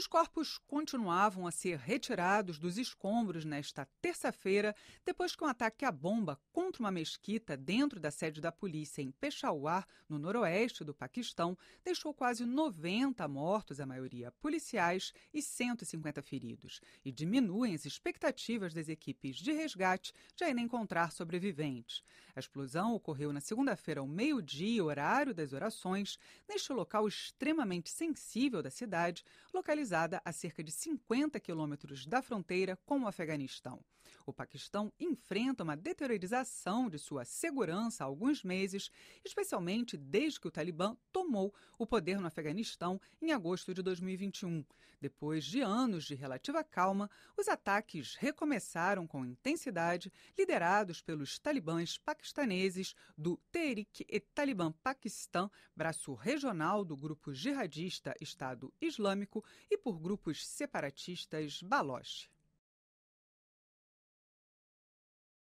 Os corpos continuavam a ser retirados dos escombros nesta terça-feira, depois que um ataque à bomba contra uma mesquita dentro da sede da polícia em Peshawar, no noroeste do Paquistão, deixou quase 90 mortos, a maioria policiais, e 150 feridos, e diminuem as expectativas das equipes de resgate de ainda encontrar sobreviventes. A explosão ocorreu na segunda-feira ao meio-dia, horário das orações, neste local extremamente sensível da cidade, localizado localizada a cerca de 50 quilômetros da fronteira com o Afeganistão. O Paquistão enfrenta uma deteriorização de sua segurança há alguns meses, especialmente desde que o Talibã tomou o poder no Afeganistão em agosto de 2021. Depois de anos de relativa calma, os ataques recomeçaram com intensidade, liderados pelos talibãs paquistaneses do Tehrik e Talibã Paquistão, braço regional do grupo jihadista Estado Islâmico, e por grupos separatistas baloche.